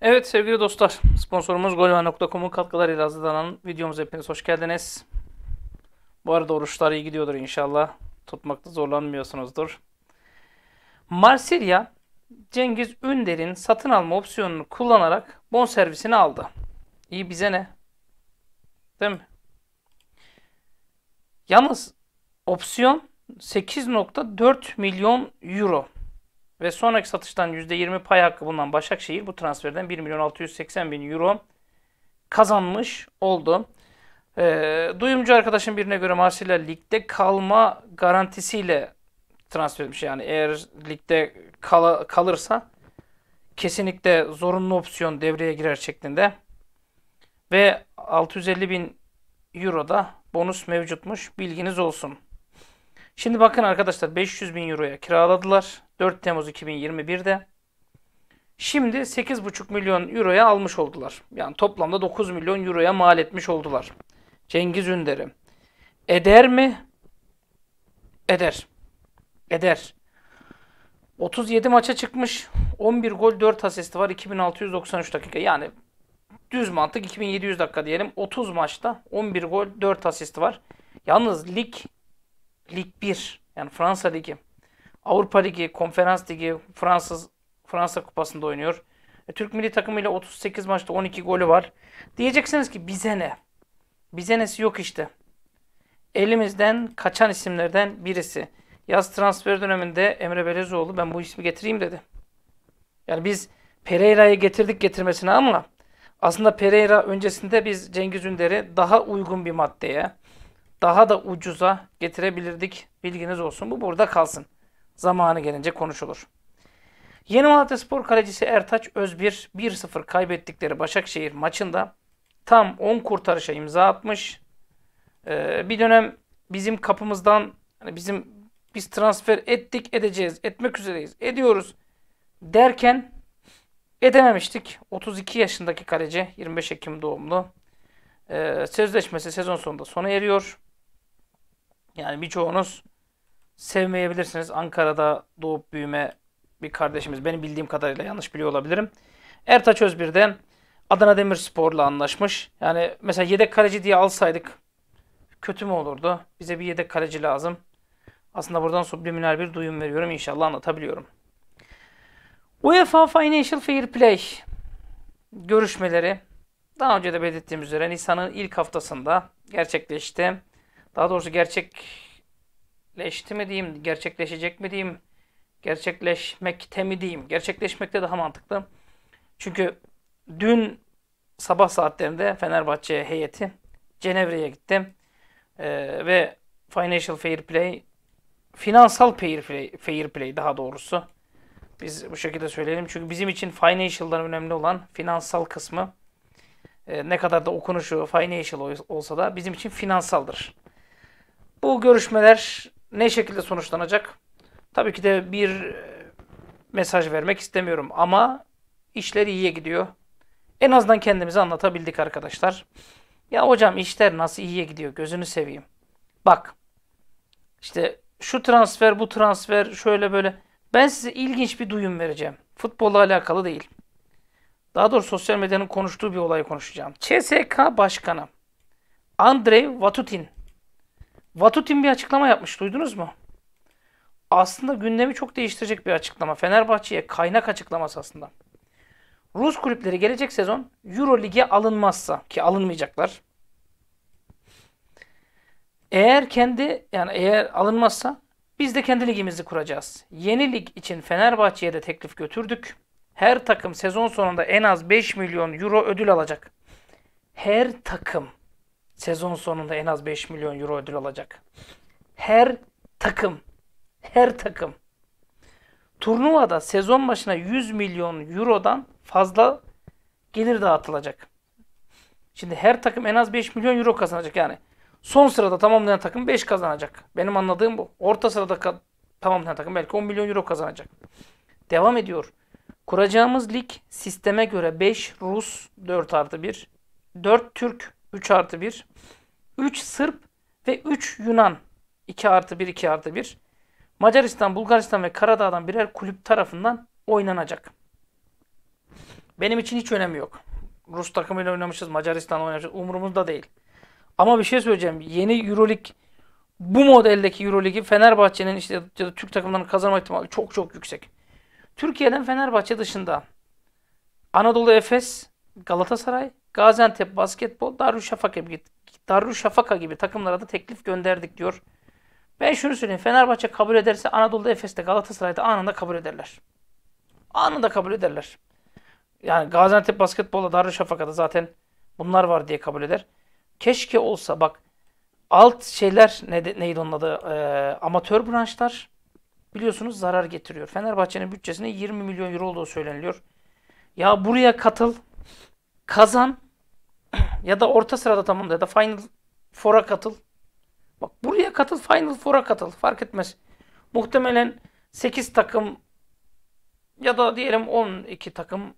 Evet sevgili dostlar, sponsorumuz golva.com'un katkılarıyla hazırlanan videomuza hepiniz hoş geldiniz. Bu arada oruçlar iyi gidiyordur inşallah. Tutmakta zorlanmıyorsunuzdur. Marsilya, Cengiz Ünder'in satın alma opsiyonunu kullanarak bon servisini aldı. İyi bize ne? Değil mi? Yalnız opsiyon 8.4 milyon euro ve sonraki satıştan %20 pay hakkı bulunan Başakşehir bu transferden 1 milyon 680 bin euro kazanmış oldu. E, duyumcu arkadaşın birine göre Marsilya ligde kalma garantisiyle transfer etmiş. Yani eğer ligde kal kalırsa kesinlikle zorunlu opsiyon devreye girer şeklinde. Ve 650 bin euro da bonus mevcutmuş. Bilginiz olsun. Şimdi bakın arkadaşlar 500 bin euroya kiraladılar 4 Temmuz 2021'de. Şimdi 8,5 milyon euroya almış oldular. Yani toplamda 9 milyon euroya mal etmiş oldular. Cengiz Ünder'i. Eder mi? Eder. Eder. 37 maça çıkmış. 11 gol 4 asisti var. 2693 dakika. Yani düz mantık 2700 dakika diyelim. 30 maçta 11 gol 4 asisti var. Yalnız lig Lig 1 yani Fransa Ligi, Avrupa Ligi, Konferans Ligi, Fransız Fransa Kupası'nda oynuyor. E, Türk milli takımıyla 38 maçta 12 golü var. Diyeceksiniz ki bize ne? Bize nesi yok işte. Elimizden kaçan isimlerden birisi. Yaz transfer döneminde Emre Belezoğlu ben bu ismi getireyim dedi. Yani biz Pereira'yı getirdik getirmesine ama aslında Pereira öncesinde biz Cengiz Ünder'i daha uygun bir maddeye, daha da ucuza getirebilirdik. Bilginiz olsun. Bu burada kalsın. Zamanı gelince konuşulur. Yeni Malatya Spor kalecisi Ertaç Özbir 1-0 kaybettikleri Başakşehir maçında tam 10 kurtarışa imza atmış. Ee, bir dönem bizim kapımızdan hani bizim biz transfer ettik edeceğiz etmek üzereyiz ediyoruz derken edememiştik. 32 yaşındaki kaleci 25 Ekim doğumlu. Ee, sözleşmesi sezon sonunda sona eriyor. Yani birçoğunuz sevmeyebilirsiniz. Ankara'da doğup büyüme bir kardeşimiz. Benim bildiğim kadarıyla yanlış biliyor olabilirim. Ertaç Özbir'den Adana Demirspor'la anlaşmış. Yani mesela yedek kaleci diye alsaydık kötü mü olurdu? Bize bir yedek kaleci lazım. Aslında buradan subliminal bir duyum veriyorum. İnşallah anlatabiliyorum. UEFA Financial Fair Play görüşmeleri daha önce de belirttiğim üzere Nisan'ın ilk haftasında gerçekleşti. Daha doğrusu gerçekleşti mi diyeyim, gerçekleşecek mi diyeyim, gerçekleşmekte mi diyeyim. Gerçekleşmekte daha mantıklı. Çünkü dün sabah saatlerinde Fenerbahçe heyeti Cenevre'ye gitti. Ee, ve Financial Fair Play, finansal fair play, fair play daha doğrusu. Biz bu şekilde söyleyelim. Çünkü bizim için financial'dan önemli olan finansal kısmı. Ee, ne kadar da okunuşu financial olsa da bizim için finansaldır. Bu görüşmeler ne şekilde sonuçlanacak? Tabii ki de bir e, mesaj vermek istemiyorum ama işler iyiye gidiyor. En azından kendimizi anlatabildik arkadaşlar. Ya hocam işler nasıl iyiye gidiyor gözünü seveyim. Bak işte şu transfer bu transfer şöyle böyle. Ben size ilginç bir duyum vereceğim. Futbolla alakalı değil. Daha doğrusu sosyal medyanın konuştuğu bir olayı konuşacağım. CSK Başkanı Andrei Vatutin Vatutin bir açıklama yapmış duydunuz mu? Aslında gündemi çok değiştirecek bir açıklama. Fenerbahçe'ye kaynak açıklaması aslında. Rus kulüpleri gelecek sezon Euro Lig'e alınmazsa ki alınmayacaklar. Eğer kendi yani eğer alınmazsa biz de kendi ligimizi kuracağız. Yeni lig için Fenerbahçe'ye de teklif götürdük. Her takım sezon sonunda en az 5 milyon euro ödül alacak. Her takım sezon sonunda en az 5 milyon euro ödül alacak. Her takım, her takım turnuvada sezon başına 100 milyon eurodan fazla gelir dağıtılacak. Şimdi her takım en az 5 milyon euro kazanacak yani. Son sırada tamamlayan takım 5 kazanacak. Benim anladığım bu. Orta sırada tamamlayan takım belki 10 milyon euro kazanacak. Devam ediyor. Kuracağımız lig sisteme göre 5 Rus, 4 artı 1, 4 Türk, 3 artı 1. 3 Sırp ve 3 Yunan 2 artı 1, 2 artı 1. Macaristan, Bulgaristan ve Karadağ'dan birer kulüp tarafından oynanacak. Benim için hiç önemi yok. Rus takımıyla oynamışız, Macaristan'la oynamışız. Umurumuzda değil. Ama bir şey söyleyeceğim. Yeni Euroleague bu modeldeki Euroligi Fenerbahçe'nin işte ya da Türk takımlarının kazanma ihtimali çok çok yüksek. Türkiye'den Fenerbahçe dışında Anadolu Efes Galatasaray, Gaziantep basketbol, Darüşşafaka gibi, Darüşşafaka gibi takımlara da teklif gönderdik diyor. Ben şunu söyleyeyim. Fenerbahçe kabul ederse Anadolu'da Efes'te Galatasaray'da anında kabul ederler. Anında kabul ederler. Yani Gaziantep basketbolda Darüşşafaka'da zaten bunlar var diye kabul eder. Keşke olsa bak alt şeyler ne, neydi onun adı? Ee, amatör branşlar biliyorsunuz zarar getiriyor. Fenerbahçe'nin bütçesine 20 milyon euro olduğu söyleniliyor. Ya buraya katıl kazan ya da orta sırada tamamla ya da Final Four'a katıl. Bak buraya katıl, Final Four'a katıl. Fark etmez. Muhtemelen 8 takım ya da diyelim 12 takım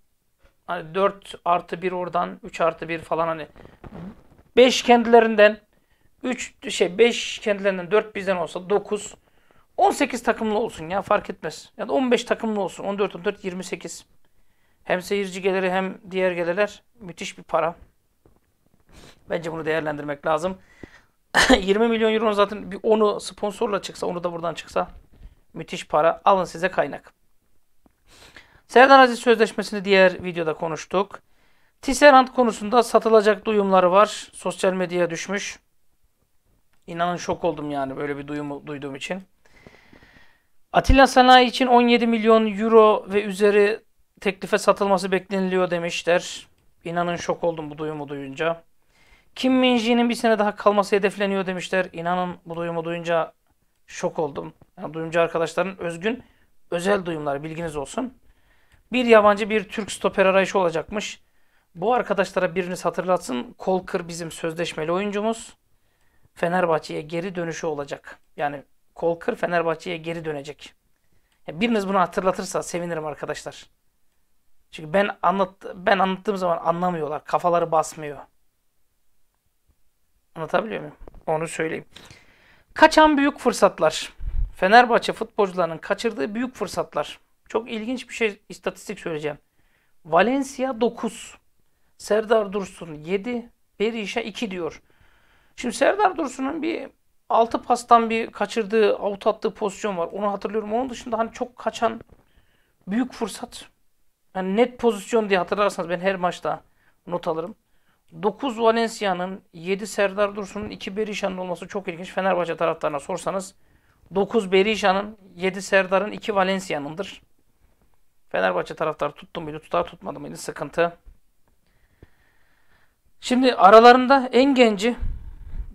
hani 4 artı 1 oradan 3 artı 1 falan hani 5 kendilerinden 3 şey 5 kendilerinden 4 bizden olsa 9 18 takımlı olsun ya fark etmez. Ya da 15 takımlı olsun. 14 14 28. Hem seyirci geliri hem diğer gelirler müthiş bir para. Bence bunu değerlendirmek lazım. 20 milyon euro zaten bir onu sponsorla çıksa, onu da buradan çıksa müthiş para. Alın size kaynak. Serdar Aziz Sözleşmesi'ni diğer videoda konuştuk. Tisserand konusunda satılacak duyumları var. Sosyal medyaya düşmüş. İnanın şok oldum yani böyle bir duyumu duyduğum için. Atilla Sanayi için 17 milyon euro ve üzeri teklife satılması bekleniliyor demişler. İnanın şok oldum bu duyumu duyunca. Kim Minji'nin bir sene daha kalması hedefleniyor demişler. İnanın bu duyumu duyunca şok oldum. Yani duyumcu arkadaşların özgün özel duyumları bilginiz olsun. Bir yabancı bir Türk stoper arayışı olacakmış. Bu arkadaşlara biriniz hatırlatsın. Kolkır bizim sözleşmeli oyuncumuz. Fenerbahçe'ye geri dönüşü olacak. Yani Kolkır Fenerbahçe'ye geri dönecek. biriniz bunu hatırlatırsa sevinirim arkadaşlar. Çünkü ben anlat ben anlattığım zaman anlamıyorlar. Kafaları basmıyor. Anlatabiliyor muyum? Onu söyleyeyim. Kaçan büyük fırsatlar. Fenerbahçe futbolcularının kaçırdığı büyük fırsatlar. Çok ilginç bir şey istatistik söyleyeceğim. Valencia 9. Serdar Dursun 7. Berisha 2 diyor. Şimdi Serdar Dursun'un bir 6 pastan bir kaçırdığı, avut attığı pozisyon var. Onu hatırlıyorum. Onun dışında hani çok kaçan büyük fırsat yani net pozisyon diye hatırlarsanız ben her maçta not alırım. 9 Valencia'nın, 7 Serdar Dursun'un, 2 Berişan'ın olması çok ilginç. Fenerbahçe taraftarına sorsanız 9 Berişan'ın 7 Serdar'ın, 2 Valencia'nındır. Fenerbahçe taraftarı tuttu muydu, tutar tutmadı mıydı sıkıntı. Şimdi aralarında en genci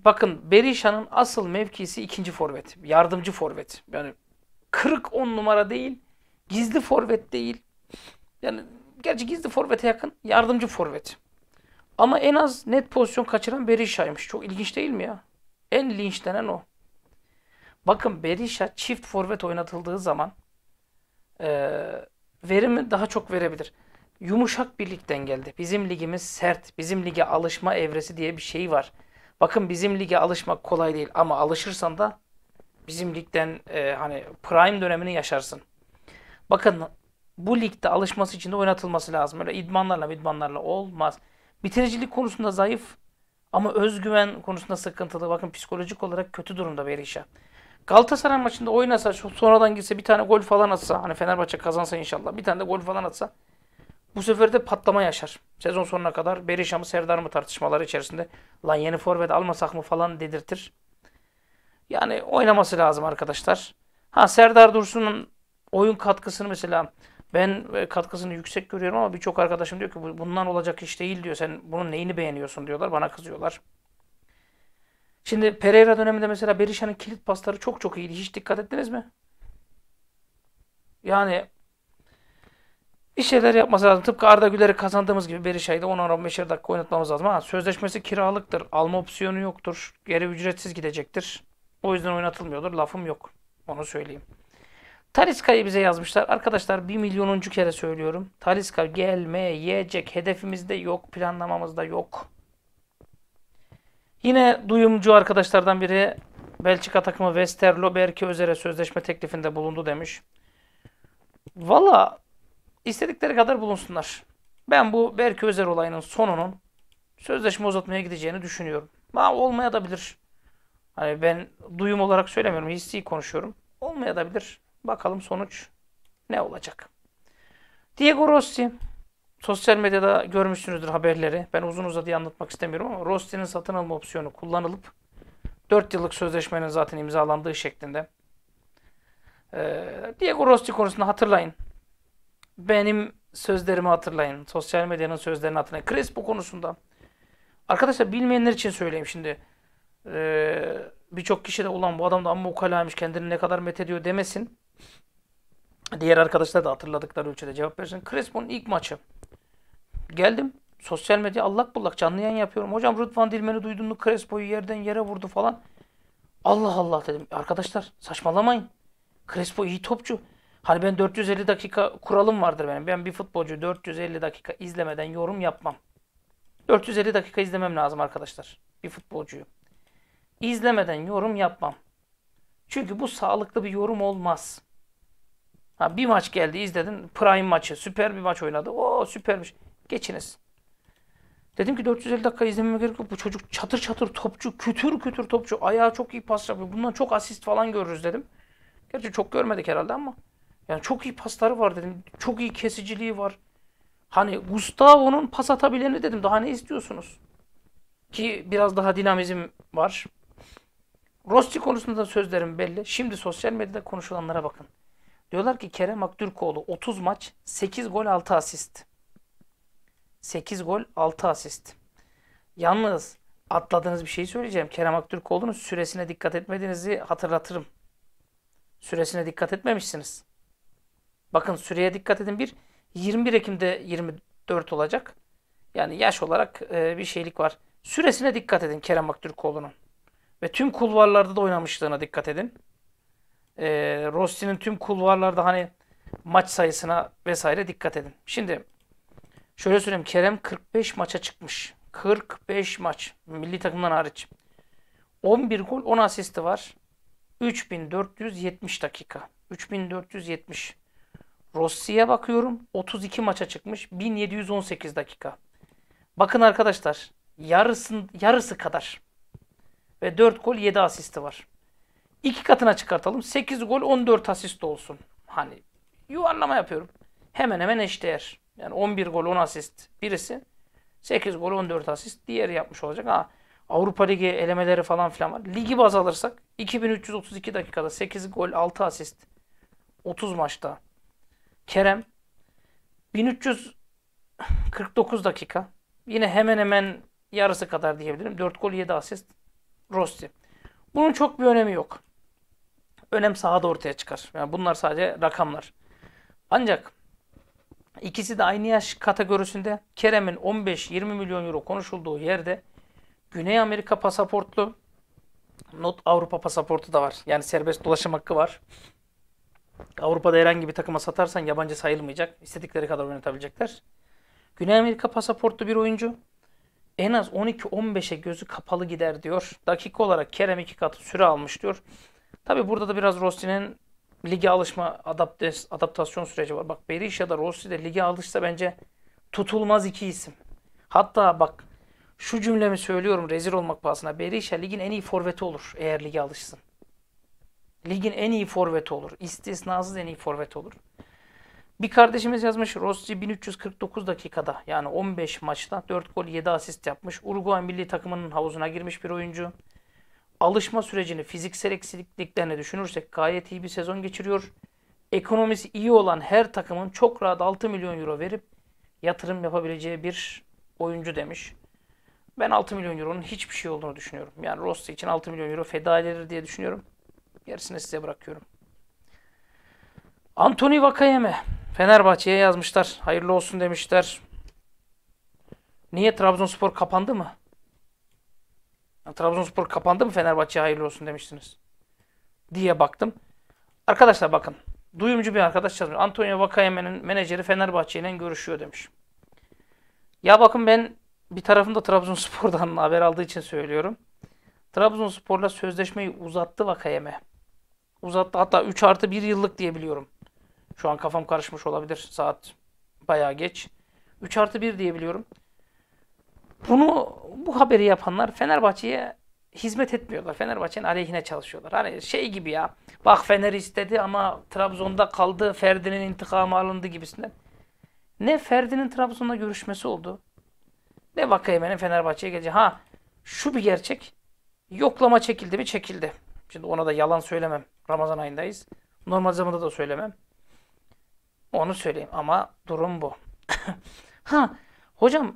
bakın Berişan'ın asıl mevkisi ikinci forvet. Yardımcı forvet. Yani kırık on numara değil, gizli forvet değil. Yani gerçi gizli forvete yakın yardımcı forvet. Ama en az net pozisyon kaçıran Berisha'ymış. Çok ilginç değil mi ya? En linçlenen o. Bakın Berisha çift forvet oynatıldığı zaman e, verimi daha çok verebilir. Yumuşak bir ligden geldi. Bizim ligimiz sert. Bizim lige alışma evresi diye bir şey var. Bakın bizim lige alışmak kolay değil ama alışırsan da bizim ligden e, hani prime dönemini yaşarsın. Bakın bu ligde alışması için de oynatılması lazım. Öyle idmanlarla idmanlarla olmaz. Bitiricilik konusunda zayıf ama özgüven konusunda sıkıntılı. Bakın psikolojik olarak kötü durumda Berisha. Galatasaray maçında oynasa, sonradan gitse bir tane gol falan atsa, hani Fenerbahçe kazansa inşallah bir tane de gol falan atsa bu sefer de patlama yaşar. Sezon sonuna kadar Berisha mı Serdar mı tartışmaları içerisinde lan yeni forvet almasak mı falan dedirtir. Yani oynaması lazım arkadaşlar. Ha Serdar Dursun'un oyun katkısını mesela ben e, katkısını yüksek görüyorum ama birçok arkadaşım diyor ki bundan olacak iş değil diyor. Sen bunun neyini beğeniyorsun diyorlar. Bana kızıyorlar. Şimdi Pereira döneminde mesela Berisha'nın kilit pasları çok çok iyiydi. Hiç dikkat ettiniz mi? Yani bir şeyler yapması lazım. Tıpkı Arda Güler'i kazandığımız gibi Berisha'yı da 10-15 dakika oynatmamız lazım. Ha, sözleşmesi kiralıktır. Alma opsiyonu yoktur. Geri ücretsiz gidecektir. O yüzden oynatılmıyordur. Lafım yok. Onu söyleyeyim. Taliska'yı bize yazmışlar. Arkadaşlar bir milyonuncu kere söylüyorum. Taliska gelmeyecek. Hedefimizde yok. Planlamamızda yok. Yine duyumcu arkadaşlardan biri Belçika takımı Westerlo Berke Özer'e sözleşme teklifinde bulundu demiş. Valla istedikleri kadar bulunsunlar. Ben bu Berke Özer olayının sonunun sözleşme uzatmaya gideceğini düşünüyorum. ama olmayabilir Hani ben duyum olarak söylemiyorum. Hissi konuşuyorum. olmayabilir Bakalım sonuç ne olacak? Diego Rossi. Sosyal medyada görmüşsünüzdür haberleri. Ben uzun uzadıya anlatmak istemiyorum ama Rossi'nin satın alma opsiyonu kullanılıp 4 yıllık sözleşmenin zaten imzalandığı şeklinde. Ee, Diego Rossi konusunda hatırlayın. Benim sözlerimi hatırlayın. Sosyal medyanın sözlerini hatırlayın. bu konusunda. Arkadaşlar bilmeyenler için söyleyeyim şimdi. Ee, Birçok kişi de ulan bu adam da amma ukalaymış kendini ne kadar met ediyor demesin. Diğer arkadaşlar da hatırladıkları ölçüde cevap versin. Crespo'nun ilk maçı. Geldim. Sosyal medya allak bullak canlı yayın yapıyorum. Hocam Rıdvan Dilmen'i duydun mu Crespo'yu yerden yere vurdu falan. Allah Allah dedim. Arkadaşlar saçmalamayın. Crespo iyi topçu. Hani ben 450 dakika kuralım vardır benim. Ben bir futbolcu 450 dakika izlemeden yorum yapmam. 450 dakika izlemem lazım arkadaşlar. Bir futbolcuyu. İzlemeden yorum yapmam. Çünkü bu sağlıklı bir yorum olmaz. Ha, bir maç geldi izledin. Prime maçı. Süper bir maç oynadı. O süpermiş. Geçiniz. Dedim ki 450 dakika izlememe gerek yok. Bu çocuk çatır çatır topçu. Kütür kütür topçu. Ayağı çok iyi pas yapıyor. Bundan çok asist falan görürüz dedim. Gerçi çok görmedik herhalde ama. Yani çok iyi pasları var dedim. Çok iyi kesiciliği var. Hani Gustavo'nun pas atabileni dedim. Daha ne istiyorsunuz? Ki biraz daha dinamizm var. Rossi konusunda sözlerim belli. Şimdi sosyal medyada konuşulanlara bakın. Diyorlar ki Kerem Aktürkoğlu 30 maç 8 gol 6 asist. 8 gol 6 asist. Yalnız atladığınız bir şey söyleyeceğim. Kerem Aktürkoğlu'nun süresine dikkat etmediğinizi hatırlatırım. Süresine dikkat etmemişsiniz. Bakın süreye dikkat edin. Bir 21 Ekim'de 24 olacak. Yani yaş olarak e, bir şeylik var. Süresine dikkat edin Kerem Aktürkoğlu'nun. Ve tüm kulvarlarda da oynamışlığına dikkat edin e, Rossi'nin tüm kulvarlarda hani maç sayısına vesaire dikkat edin. Şimdi şöyle söyleyeyim. Kerem 45 maça çıkmış. 45 maç. Milli takımdan hariç. 11 gol 10 asisti var. 3470 dakika. 3470. Rossi'ye bakıyorum. 32 maça çıkmış. 1718 dakika. Bakın arkadaşlar. Yarısın, yarısı kadar. Ve 4 gol 7 asisti var iki katına çıkartalım. 8 gol 14 asist olsun. Hani yuvarlama yapıyorum. Hemen hemen eşdeğer. Yani 11 gol 10 asist birisi. 8 gol 14 asist diğeri yapmış olacak. Ha, Avrupa Ligi elemeleri falan filan var. Ligi baz alırsak 2332 dakikada 8 gol 6 asist 30 maçta. Kerem 1349 dakika. Yine hemen hemen yarısı kadar diyebilirim. 4 gol 7 asist. Rossi. Bunun çok bir önemi yok önem sahada ortaya çıkar. Yani bunlar sadece rakamlar. Ancak ikisi de aynı yaş kategorisinde Kerem'in 15-20 milyon euro konuşulduğu yerde Güney Amerika pasaportlu not Avrupa pasaportu da var. Yani serbest dolaşım hakkı var. Avrupa'da herhangi bir takıma satarsan yabancı sayılmayacak. İstedikleri kadar oynatabilecekler. Güney Amerika pasaportlu bir oyuncu en az 12-15'e gözü kapalı gider diyor. Dakika olarak Kerem iki katı süre almış diyor. Tabi burada da biraz Rossi'nin lige alışma adaptes, adaptasyon süreci var. Bak Berisha da Rossi de lige alışsa bence tutulmaz iki isim. Hatta bak şu cümlemi söylüyorum rezil olmak pahasına. Berisha ligin en iyi forveti olur eğer lige alışsın. Ligin en iyi forveti olur. İstisnasız en iyi forvet olur. Bir kardeşimiz yazmış Rossi 1349 dakikada yani 15 maçta 4 gol 7 asist yapmış. Uruguay milli takımının havuzuna girmiş bir oyuncu alışma sürecini, fiziksel eksikliklerini düşünürsek gayet iyi bir sezon geçiriyor. Ekonomisi iyi olan her takımın çok rahat 6 milyon euro verip yatırım yapabileceği bir oyuncu demiş. Ben 6 milyon euronun hiçbir şey olduğunu düşünüyorum. Yani Rossi için 6 milyon euro feda edilir diye düşünüyorum. Gerisini size bırakıyorum. Anthony Vakayeme Fenerbahçe'ye yazmışlar. Hayırlı olsun demişler. Niye Trabzonspor kapandı mı? Yani Trabzonspor kapandı mı Fenerbahçe hayırlı olsun demiştiniz. Diye baktım. Arkadaşlar bakın. Duyumcu bir arkadaş yazmış. Antonio Vakayeme'nin menajeri Fenerbahçe ile görüşüyor demiş. Ya bakın ben bir tarafımda Trabzonspor'dan haber aldığı için söylüyorum. Trabzonspor'la sözleşmeyi uzattı Vakayeme. Uzattı hatta 3 artı 1 yıllık diye biliyorum. Şu an kafam karışmış olabilir. Saat bayağı geç. 3 artı 1 diye biliyorum. Bunu bu haberi yapanlar Fenerbahçe'ye hizmet etmiyorlar. Fenerbahçe'nin aleyhine çalışıyorlar. Hani şey gibi ya. Bak Fener istedi ama Trabzon'da kaldı. Ferdi'nin intikamı alındı gibisinden. Ne Ferdi'nin Trabzon'da görüşmesi oldu. Ne Vakayemen'in Fenerbahçe'ye geleceği. Ha şu bir gerçek. Yoklama çekildi mi? Çekildi. Şimdi ona da yalan söylemem. Ramazan ayındayız. Normal zamanda da söylemem. Onu söyleyeyim ama durum bu. ha hocam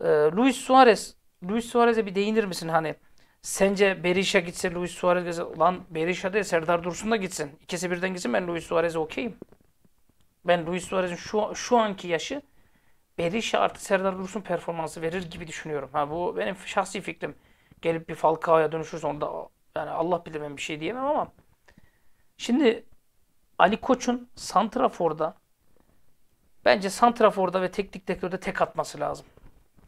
e, Luis Suarez Luis Suarez'e bir değinir misin hani? Sence Berisha gitse Luis Suarez gitse lan Berisha değil Serdar Dursun da gitsin. İkisi birden gitsin ben Luis Suarez'e okeyim. Ben Luis Suarez'in şu, şu anki yaşı Berisha artı Serdar Dursun performansı verir gibi düşünüyorum. Ha bu benim şahsi fikrim. Gelip bir Falcao'ya dönüşürse onda yani Allah bilir ben bir şey diyemem ama şimdi Ali Koç'un Santrafor'da bence Santrafor'da ve teknik direktörde tek atması lazım.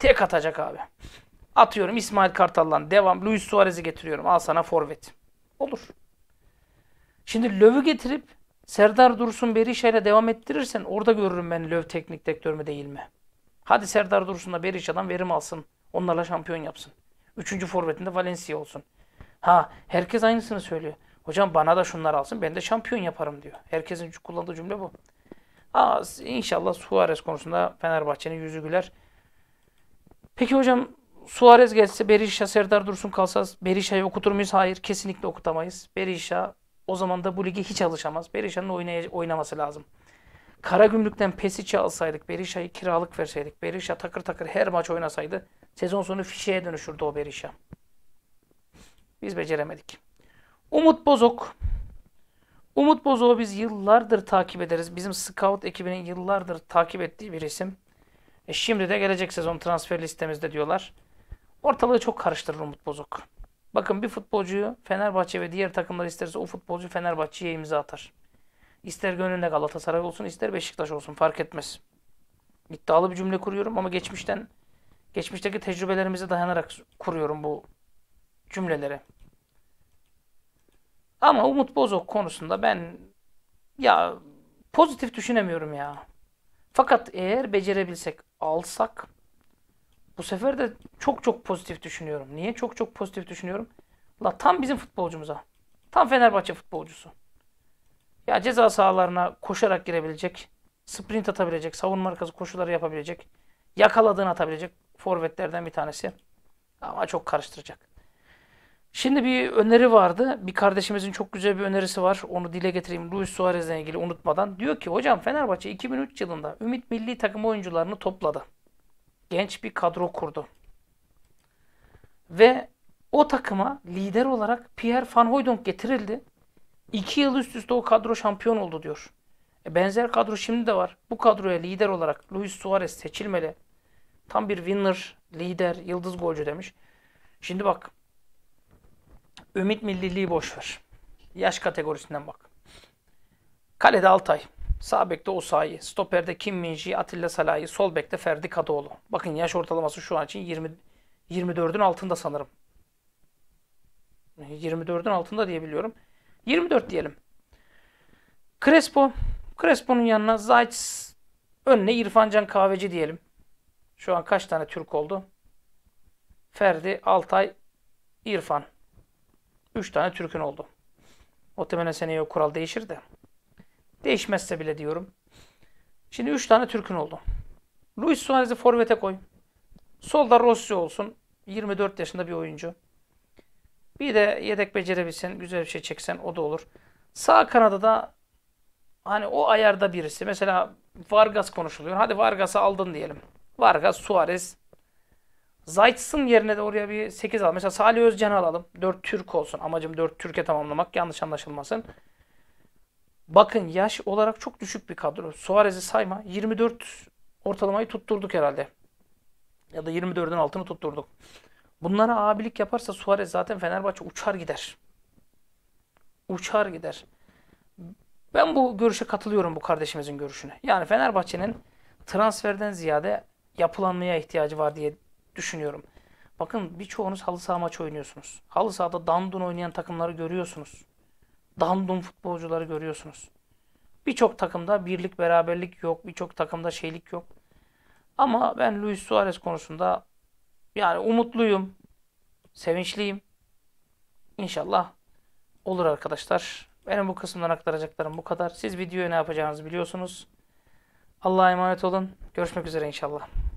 Tek atacak abi. Atıyorum İsmail Kartal'dan devam. Luis Suarez'i getiriyorum. Al sana forvet. Olur. Şimdi Löv'ü getirip Serdar Dursun Berisha ile devam ettirirsen orada görürüm ben Löv teknik direktör mü değil mi? Hadi Serdar Dursun da Berisha'dan verim alsın. Onlarla şampiyon yapsın. Üçüncü forvetinde Valencia olsun. Ha herkes aynısını söylüyor. Hocam bana da şunlar alsın ben de şampiyon yaparım diyor. Herkesin kullandığı cümle bu. Aa, inşallah Suarez konusunda Fenerbahçe'nin yüzü güler. Peki hocam Suarez gelse Berisha, Serdar Dursun kalsa Berisha'yı okutur muyuz? Hayır kesinlikle okutamayız. Berisha o zaman da bu ligi hiç alışamaz. Berisha'nın oynaması lazım. Kara Karagümrük'ten Pesic'i alsaydık, Berisha'yı kiralık verseydik, Berisha takır takır her maç oynasaydı sezon sonu fişeye dönüşürdü o Berisha. Biz beceremedik. Umut Bozok. Umut Bozok'u biz yıllardır takip ederiz. Bizim scout ekibinin yıllardır takip ettiği bir isim. E şimdi de gelecek sezon transfer listemizde diyorlar. Ortalığı çok karıştırır Umut bozuk. Bakın bir futbolcuyu Fenerbahçe ve diğer takımlar isterse o futbolcu Fenerbahçe'ye imza atar. İster gönlünde Galatasaray olsun ister Beşiktaş olsun fark etmez. İddialı bir cümle kuruyorum ama geçmişten geçmişteki tecrübelerimize dayanarak kuruyorum bu cümleleri. Ama Umut Bozok konusunda ben ya pozitif düşünemiyorum ya. Fakat eğer becerebilsek alsak bu sefer de çok çok pozitif düşünüyorum. Niye çok çok pozitif düşünüyorum? La tam bizim futbolcumuza. Tam Fenerbahçe futbolcusu. Ya ceza sahalarına koşarak girebilecek, sprint atabilecek, savunma arkası koşuları yapabilecek, yakaladığını atabilecek forvetlerden bir tanesi. Ama çok karıştıracak. Şimdi bir öneri vardı. Bir kardeşimizin çok güzel bir önerisi var. Onu dile getireyim. Luis Suarez'le ilgili unutmadan. Diyor ki hocam Fenerbahçe 2003 yılında Ümit Milli Takım oyuncularını topladı. Genç bir kadro kurdu. Ve o takıma lider olarak Pierre Van Hooydonk getirildi. İki yıl üst üste o kadro şampiyon oldu diyor. E benzer kadro şimdi de var. Bu kadroya lider olarak Luis Suarez seçilmeli. Tam bir winner, lider, yıldız golcü demiş. Şimdi bak Ümit milliliği boş ver. Yaş kategorisinden bak. Kalede Altay. Sağ bekte Osayi. Stoperde Kim Minji, Atilla Salahi. Sol bekte Ferdi Kadıoğlu. Bakın yaş ortalaması şu an için 20 24'ün altında sanırım. 24'ün altında diyebiliyorum. 24 diyelim. Crespo. Crespo'nun yanına Zayt önüne İrfancan Kahveci diyelim. Şu an kaç tane Türk oldu? Ferdi, Altay, İrfan. Üç tane Türk'ün oldu. O temelen seneye o kural değişir de. Değişmezse bile diyorum. Şimdi üç tane Türk'ün oldu. Luis Suarez'i forvete koy. Solda Rossi olsun. 24 yaşında bir oyuncu. Bir de yedek becerebilsen, güzel bir şey çeksen o da olur. Sağ Kanada'da hani o ayarda birisi. Mesela Vargas konuşuluyor. Hadi Vargas'ı aldın diyelim. Vargas, Suarez, Zayt'sın yerine de oraya bir 8 al. Mesela Salih Özcan alalım. 4 Türk olsun. Amacım 4 Türkiye tamamlamak. Yanlış anlaşılmasın. Bakın yaş olarak çok düşük bir kadro. Suarez'i sayma. 24 ortalamayı tutturduk herhalde. Ya da 24'ün altını tutturduk. Bunlara abilik yaparsa Suarez zaten Fenerbahçe uçar gider. Uçar gider. Ben bu görüşe katılıyorum bu kardeşimizin görüşüne. Yani Fenerbahçe'nin transferden ziyade yapılanmaya ihtiyacı var diye düşünüyorum. Bakın birçoğunuz halı saha maç oynuyorsunuz. Halı sahada dandun oynayan takımları görüyorsunuz. Dandun futbolcuları görüyorsunuz. Birçok takımda birlik beraberlik yok. Birçok takımda şeylik yok. Ama ben Luis Suarez konusunda yani umutluyum. Sevinçliyim. İnşallah olur arkadaşlar. Benim bu kısımdan aktaracaklarım bu kadar. Siz videoyu ne yapacağınızı biliyorsunuz. Allah'a emanet olun. Görüşmek üzere inşallah.